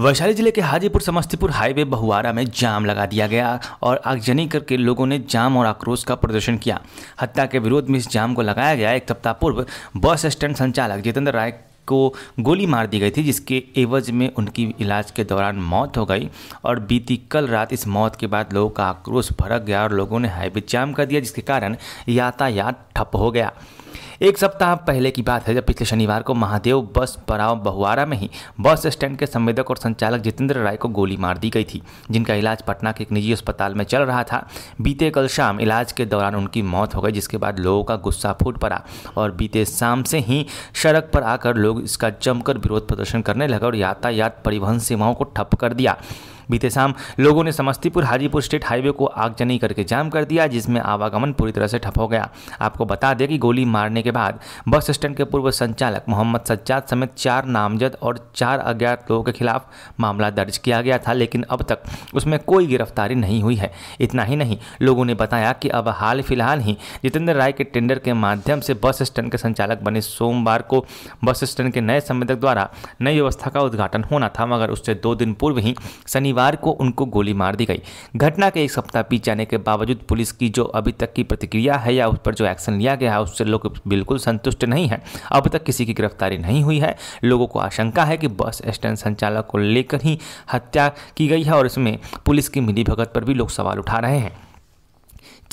वैशाली जिले के हाजीपुर समस्तीपुर हाईवे बहुआरा में जाम लगा दिया गया और आगजनी करके लोगों ने जाम और आक्रोश का प्रदर्शन किया हत्या के विरोध में इस जाम को लगाया गया एक सप्ताह पूर्व बस स्टैंड संचालक जितेंद्र राय को गोली मार दी गई थी जिसके एवज में उनकी इलाज के दौरान मौत हो गई और बीती कल रात इस मौत के बाद लोगों का आक्रोश भड़क गया और लोगों ने हाईवे जाम कर दिया जिसके कारण यातायात ठप हो गया एक सप्ताह पहले की बात है जब पिछले शनिवार को महादेव बस पड़ाव बहुआरा में ही बस स्टैंड के संवेदक और संचालक जितेंद्र राय को गोली मार दी गई थी जिनका इलाज पटना के एक निजी अस्पताल में चल रहा था बीते कल शाम इलाज के दौरान उनकी मौत हो गई जिसके बाद लोगों का गुस्सा फूट पड़ा और बीते शाम से ही सड़क पर आकर लोग इसका जमकर विरोध प्रदर्शन करने लगे और यातायात परिवहन सेवाओं को ठप कर दिया बीते शाम लोगों ने समस्तीपुर हाजीपुर स्टेट हाईवे को आगजनी करके जाम कर दिया जिसमें आवागमन पूरी तरह से ठप हो गया आपको बता दें कि गोली मारने के बाद बस स्टैंड के पूर्व संचालक मोहम्मद सज्जाद समेत चार नामजद और चार अज्ञात लोगों के खिलाफ मामला दर्ज किया गया था लेकिन अब तक उसमें कोई गिरफ्तारी नहीं हुई है इतना ही नहीं लोगों ने बताया कि अब हाल फिलहाल ही जितेंद्र राय के टेंडर के माध्यम से बस स्टैंड के संचालक बने सोमवार को बस स्टैंड के नए संवेदक द्वारा नई व्यवस्था का उद्घाटन होना था मगर उससे दो दिन पूर्व ही शनि शनिवार को उनको गोली मार दी गई घटना के एक सप्ताह बीत जाने के बावजूद पुलिस की जो अभी तक की प्रतिक्रिया है या उस पर जो एक्शन लिया गया है उससे लोग बिल्कुल संतुष्ट नहीं है अब तक किसी की गिरफ्तारी नहीं हुई है लोगों को आशंका है कि बस स्टैंड संचालक को लेकर ही हत्या की गई है और इसमें पुलिस की मिली भगत पर भी लोग सवाल उठा रहे हैं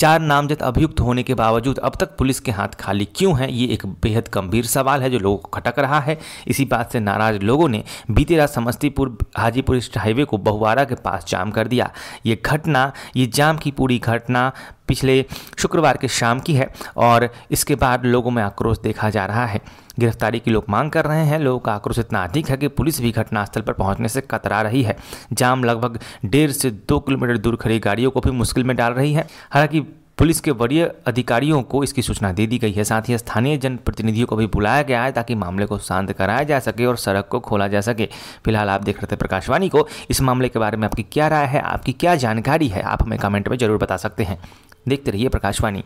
चार नामजद अभियुक्त होने के बावजूद अब तक पुलिस के हाथ खाली क्यों है ये एक बेहद गंभीर सवाल है जो लोगों को खटक रहा है इसी बात से नाराज लोगों ने बीती रात समस्तीपुर हाजीपुर हाईवे को बहुवारा के पास जाम कर दिया ये घटना ये जाम की पूरी घटना पिछले शुक्रवार के शाम की है और इसके बाद लोगों में आक्रोश देखा जा रहा है गिरफ्तारी की लोग मांग कर रहे हैं लोगों का आक्रोश इतना अधिक है कि पुलिस भी घटनास्थल पर पहुंचने से कतरा रही है जाम लगभग डेढ़ से दो किलोमीटर दूर खड़ी गाड़ियों को भी मुश्किल में डाल रही है हालांकि पुलिस के वरीय अधिकारियों को इसकी सूचना दे दी गई है साथ ही स्थानीय जनप्रतिनिधियों को भी बुलाया गया है ताकि मामले को शांत कराया जा सके और सड़क को खोला जा सके फिलहाल आप देख रहे थे प्रकाशवाणी को इस मामले के बारे में आपकी क्या राय है आपकी क्या जानकारी है आप हमें कमेंट में जरूर बता सकते हैं देखते रहिए प्रकाशवाणी